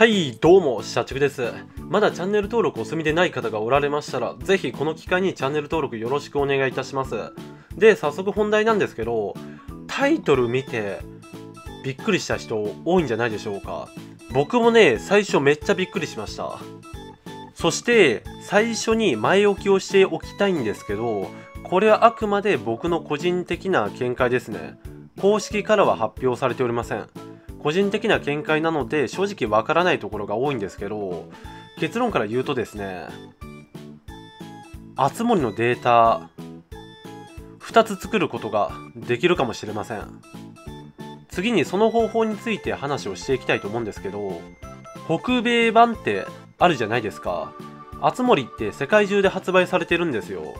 はい、どうも、社畜です。まだチャンネル登録お済みでない方がおられましたら、ぜひこの機会にチャンネル登録よろしくお願いいたします。で、早速本題なんですけど、タイトル見て、びっくりした人多いんじゃないでしょうか。僕もね、最初めっちゃびっくりしました。そして、最初に前置きをしておきたいんですけど、これはあくまで僕の個人的な見解ですね。公式からは発表されておりません。個人的な見解なので正直わからないところが多いんですけど結論から言うとですね熱森のデータ2つ作ることができるかもしれません次にその方法について話をしていきたいと思うんですけど北米版ってあるじゃないですか熱森って世界中で発売されてるんですよ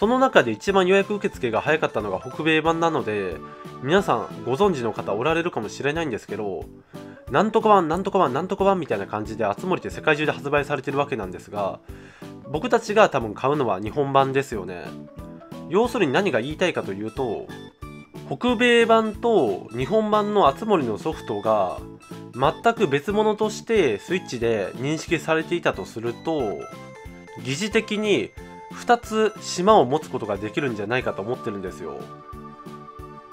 その中で一番予約受付が早かったのが北米版なので、皆さんご存知の方おられるかもしれないんですけど、なんとか版、なんとか版、なんとか版みたいな感じで、あつ森って世界中で発売されてるわけなんですが、僕たちが多分買うのは日本版ですよね。要するに何が言いたいかというと、北米版と日本版のあつ森のソフトが全く別物としてスイッチで認識されていたとすると、疑似的に2つ島を持つことができるんじゃないかと思ってるんですよ。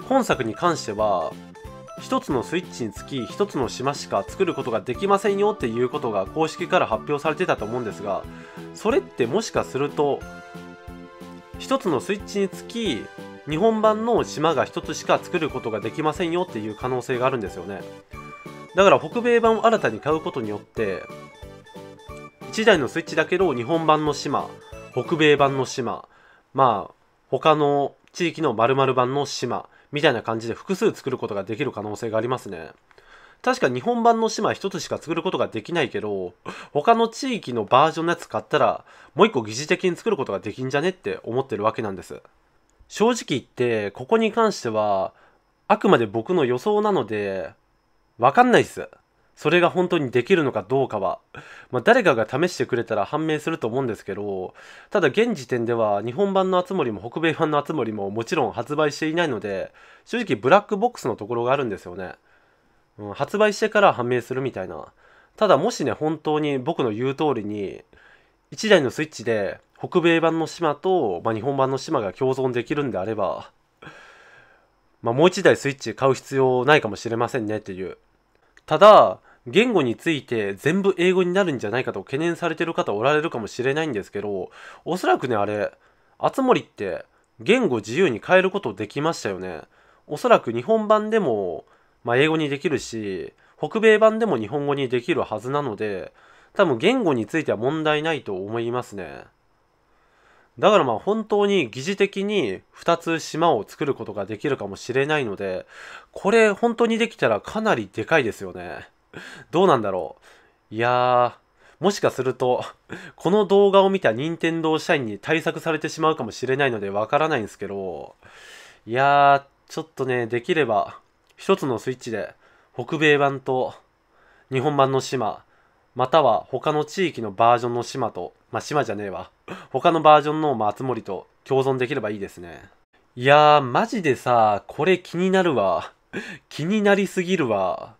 本作に関しては、1つのスイッチにつき1つの島しか作ることができませんよっていうことが公式から発表されてたと思うんですが、それってもしかすると、1つのスイッチにつき日本版の島が1つしか作ることができませんよっていう可能性があるんですよね。だから北米版を新たに買うことによって、1台のスイッチだけど日本版の島北米版の島、まあ、他の地域の〇〇版の島、みたいな感じで複数作ることができる可能性がありますね。確か日本版の島一つしか作ることができないけど、他の地域のバージョンのやつ買ったら、もう一個疑似的に作ることができんじゃねって思ってるわけなんです。正直言って、ここに関しては、あくまで僕の予想なので、わかんないっす。それが本当にできるのかどうかは、まあ、誰かが試してくれたら判明すると思うんですけど、ただ現時点では日本版のつ森も北米版のつ森ももちろん発売していないので、正直ブラックボックスのところがあるんですよね。うん、発売してから判明するみたいな。ただもしね、本当に僕の言う通りに、1台のスイッチで北米版の島と、まあ、日本版の島が共存できるんであれば、まあ、もう1台スイッチ買う必要ないかもしれませんねっていう。ただ、言語について全部英語になるんじゃないかと懸念されてる方おられるかもしれないんですけど、おそらくね、あれ、あつ森って言語自由に変えることできましたよね。おそらく日本版でも、まあ、英語にできるし、北米版でも日本語にできるはずなので、多分言語については問題ないと思いますね。だからまあ本当に疑似的に2つ島を作ることができるかもしれないので、これ本当にできたらかなりでかいですよね。どうなんだろう。いやー、もしかすると、この動画を見た任天堂社員に対策されてしまうかもしれないのでわからないんですけど、いやー、ちょっとね、できれば、一つのスイッチで、北米版と日本版の島、または他の地域のバージョンの島と、まあ、島じゃねえわ。他のバージョンの松森と共存できればいいですね。いやー、マジでさ、これ気になるわ。気になりすぎるわ。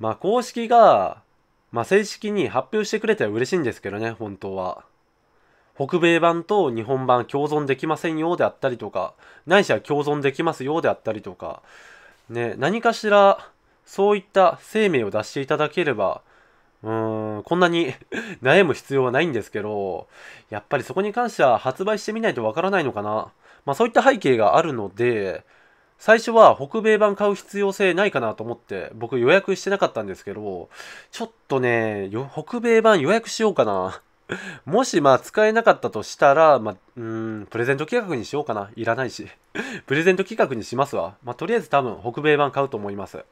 まあ、公式が、まあ、正式に発表してくれたら嬉しいんですけどね、本当は。北米版と日本版共存できませんようであったりとか、ないしは共存できますようであったりとか、ね、何かしら、そういった生命を出していただければ、うーん、こんなに 悩む必要はないんですけど、やっぱりそこに関しては発売してみないとわからないのかな。まあそういった背景があるので、最初は北米版買う必要性ないかなと思って僕予約してなかったんですけどちょっとね北米版予約しようかな もしまあ使えなかったとしたら、まあ、うんプレゼント企画にしようかないらないし プレゼント企画にしますわ、まあ、とりあえず多分北米版買うと思います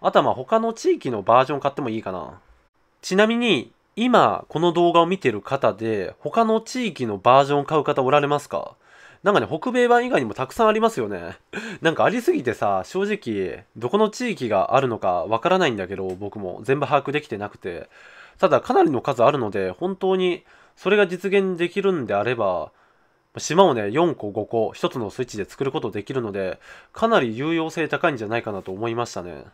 あとはまあ他の地域のバージョン買ってもいいかなちなみに今この動画を見てる方で他の地域のバージョン買う方おられますかなんかね、北米版以外にもたくさんありますよね。なんかありすぎてさ、正直、どこの地域があるのかわからないんだけど、僕も全部把握できてなくて。ただ、かなりの数あるので、本当に、それが実現できるんであれば、島をね、4個5個、1つのスイッチで作ることできるので、かなり有用性高いんじゃないかなと思いましたね。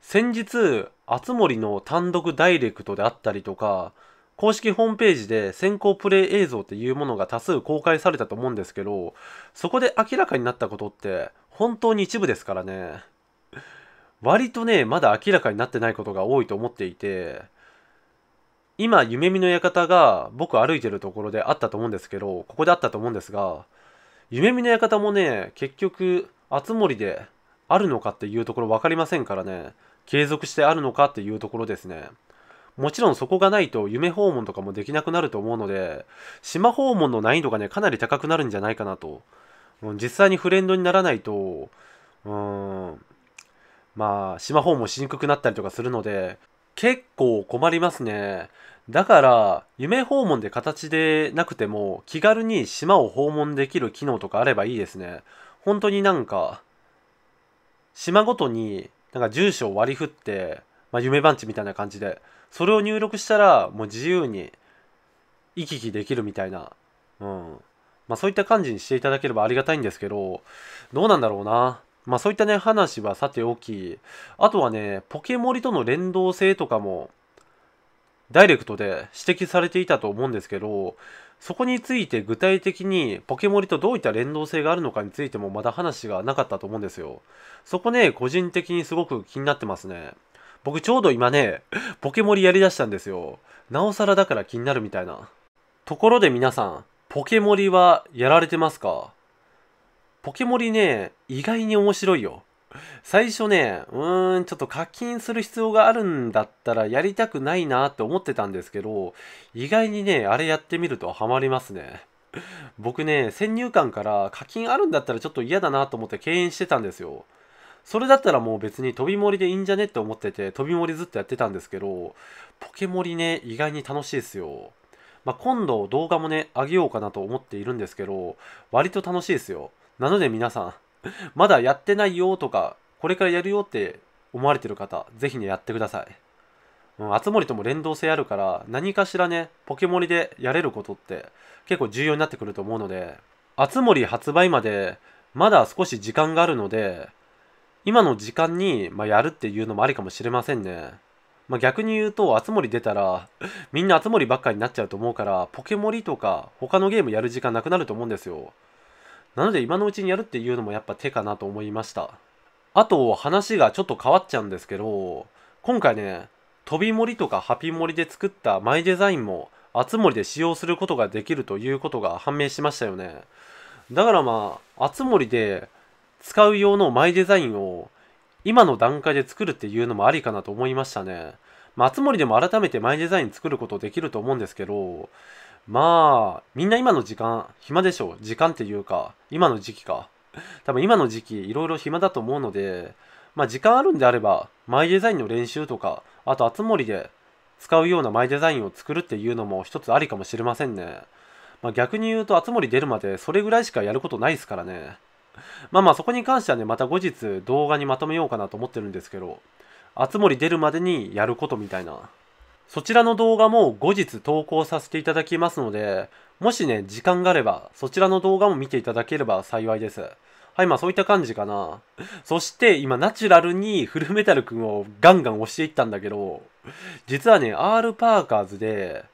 先日、熱森の単独ダイレクトであったりとか、公式ホームページで先行プレイ映像っていうものが多数公開されたと思うんですけど、そこで明らかになったことって本当に一部ですからね。割とね、まだ明らかになってないことが多いと思っていて、今、夢見の館が僕歩いてるところであったと思うんですけど、ここであったと思うんですが、夢見の館もね、結局、熱森であるのかっていうところ分かりませんからね、継続してあるのかっていうところですね。もちろんそこがないと夢訪問とかもできなくなると思うので、島訪問の難易度がね、かなり高くなるんじゃないかなと。うん、実際にフレンドにならないと、うん、まあ、島訪問しにくくなったりとかするので、結構困りますね。だから、夢訪問で形でなくても、気軽に島を訪問できる機能とかあればいいですね。本当になんか、島ごとになんか住所を割り振って、まあ、夢番地みたいな感じでそれを入力したらもう自由に行き来できるみたいな、うんまあ、そういった感じにしていただければありがたいんですけどどうなんだろうな。まあそういったね話はさておきあとはねポケモリとの連動性とかもダイレクトで指摘されていたと思うんですけどそこについて具体的にポケモリとどういった連動性があるのかについてもまだ話がなかったと思うんですよ。そこね、個人的にすごく気になってますね。僕ちょうど今ね、ポケモリやりだしたんですよ。なおさらだから気になるみたいな。ところで皆さん、ポケモリはやられてますかポケモリね、意外に面白いよ。最初ね、うーん、ちょっと課金する必要があるんだったらやりたくないなって思ってたんですけど、意外にね、あれやってみるとハマりますね。僕ね、先入観から課金あるんだったらちょっと嫌だなと思って敬遠してたんですよ。それだったらもう別に飛び盛りでいいんじゃねって思ってて飛び盛りずっとやってたんですけどポケ盛りね意外に楽しいですよ、まあ、今度動画もねあげようかなと思っているんですけど割と楽しいですよなので皆さん まだやってないよとかこれからやるよって思われてる方ぜひねやってくださいあつ森とも連動性あるから何かしらねポケモリでやれることって結構重要になってくると思うのであつ森発売までまだ少し時間があるので今の時間に、まあ、やるっていうのもありかもしれませんね。まあ、逆に言うと、熱森出たら、みんな熱森ばっかになっちゃうと思うから、ポケモリとか他のゲームやる時間なくなると思うんですよ。なので今のうちにやるっていうのもやっぱ手かなと思いました。あと、話がちょっと変わっちゃうんですけど、今回ね、飛び森とかハピ森で作ったマイデザインも、熱森で使用することができるということが判明しましたよね。だからまあ、熱森で使う用のマイデザインを今の段階で作るっていうのもありかなと思いましたね。ま松森でも改めてマイデザイン作ることできると思うんですけど、まあ、みんな今の時間、暇でしょ時間っていうか、今の時期か。多分今の時期、いろいろ暇だと思うので、まあ時間あるんであれば、マイデザインの練習とか、あとつ森で使うようなマイデザインを作るっていうのも一つありかもしれませんね。まあ逆に言うとつ森出るまでそれぐらいしかやることないですからね。まあまあそこに関してはね、また後日動画にまとめようかなと思ってるんですけど、あつ森出るまでにやることみたいな。そちらの動画も後日投稿させていただきますので、もしね、時間があれば、そちらの動画も見ていただければ幸いです。はい、まあそういった感じかな。そして今ナチュラルにフルメタルくんをガンガン押していったんだけど、実はね、R パーカーズで、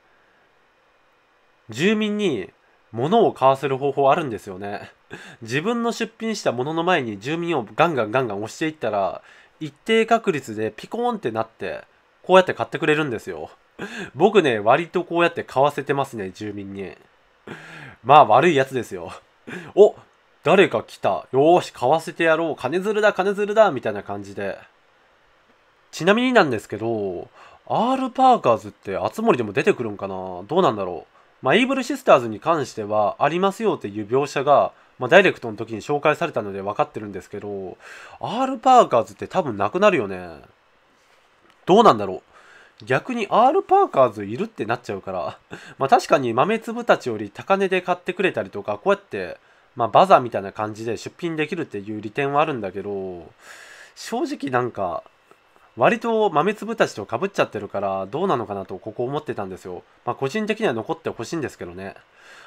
住民に物を買わせる方法あるんですよね。自分の出品したものの前に住民をガンガンガンガン押していったら、一定確率でピコーンってなって、こうやって買ってくれるんですよ。僕ね、割とこうやって買わせてますね、住民に。まあ悪いやつですよ。お誰か来た。よーし、買わせてやろう。金づるだ、金づるだ、みたいな感じで。ちなみになんですけど、R パーカーズって熱森でも出てくるんかなどうなんだろうまあ、イーブルシスターズに関してはありますよっていう描写が、まあ、ダイレクトの時に紹介されたので分かってるんですけど、R パーカーズって多分なくなるよね。どうなんだろう。逆に R パーカーズいるってなっちゃうから、まあ確かに豆粒たちより高値で買ってくれたりとか、こうやって、まあバザーみたいな感じで出品できるっていう利点はあるんだけど、正直なんか、割と豆粒たちとかぶっちゃってるからどうなのかなとここ思ってたんですよ。まあ、個人的には残ってほしいんですけどね。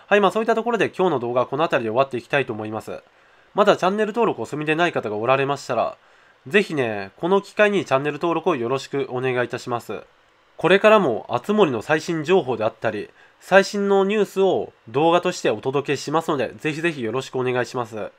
はい、まあそういったところで今日の動画はこの辺りで終わっていきたいと思います。まだチャンネル登録お済みでない方がおられましたら、ぜひね、この機会にチャンネル登録をよろしくお願いいたします。これからも熱森の最新情報であったり、最新のニュースを動画としてお届けしますので、ぜひぜひよろしくお願いします。